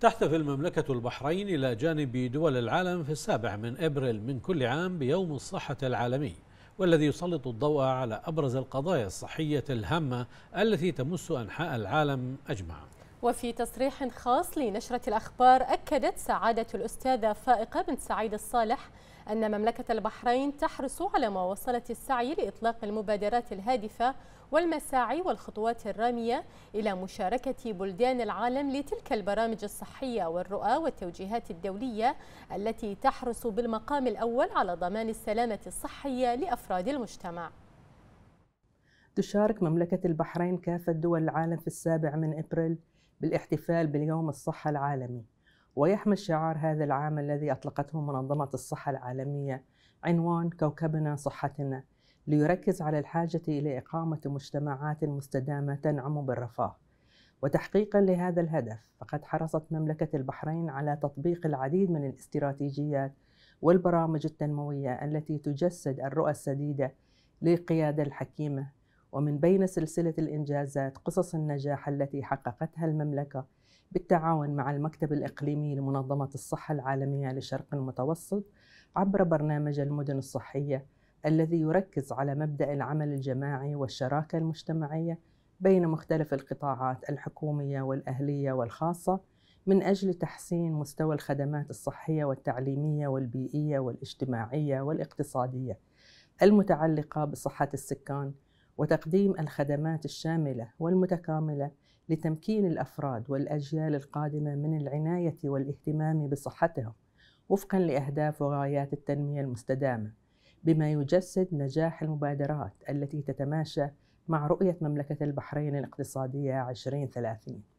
تحتفل مملكة البحرين إلى جانب دول العالم في السابع من أبريل من كل عام بيوم الصحة العالمي والذي يسلط الضوء على أبرز القضايا الصحية الهامة التي تمس أنحاء العالم أجمع وفي تصريح خاص لنشرة الأخبار أكدت سعادة الأستاذة فائقة بنت سعيد الصالح أن مملكة البحرين تحرص على مواصلة السعي لإطلاق المبادرات الهادفة والمساعي والخطوات الرامية إلى مشاركة بلدان العالم لتلك البرامج الصحية والرؤى والتوجيهات الدولية التي تحرص بالمقام الأول على ضمان السلامة الصحية لأفراد المجتمع تشارك مملكة البحرين كافة دول العالم في السابع من إبريل بالاحتفال باليوم الصحة العالمي ويحمل شعار هذا العام الذي أطلقته منظمة الصحة العالمية عنوان كوكبنا صحتنا ليركز على الحاجة إلى إقامة مجتمعات مستدامة تنعم بالرفاه وتحقيقا لهذا الهدف فقد حرصت مملكة البحرين على تطبيق العديد من الاستراتيجيات والبرامج التنموية التي تجسد الرؤى السديدة للقيادة الحكيمة ومن بين سلسلة الإنجازات قصص النجاح التي حققتها المملكة بالتعاون مع المكتب الإقليمي لمنظمة الصحة العالمية للشرق المتوسط عبر برنامج المدن الصحية الذي يركز على مبدأ العمل الجماعي والشراكة المجتمعية بين مختلف القطاعات الحكومية والأهلية والخاصة من أجل تحسين مستوى الخدمات الصحية والتعليمية والبيئية والاجتماعية والاقتصادية المتعلقة بصحة السكان وتقديم الخدمات الشامله والمتكامله لتمكين الافراد والاجيال القادمه من العنايه والاهتمام بصحتهم وفقا لاهداف وغايات التنميه المستدامه بما يجسد نجاح المبادرات التي تتماشى مع رؤيه مملكه البحرين الاقتصاديه 2030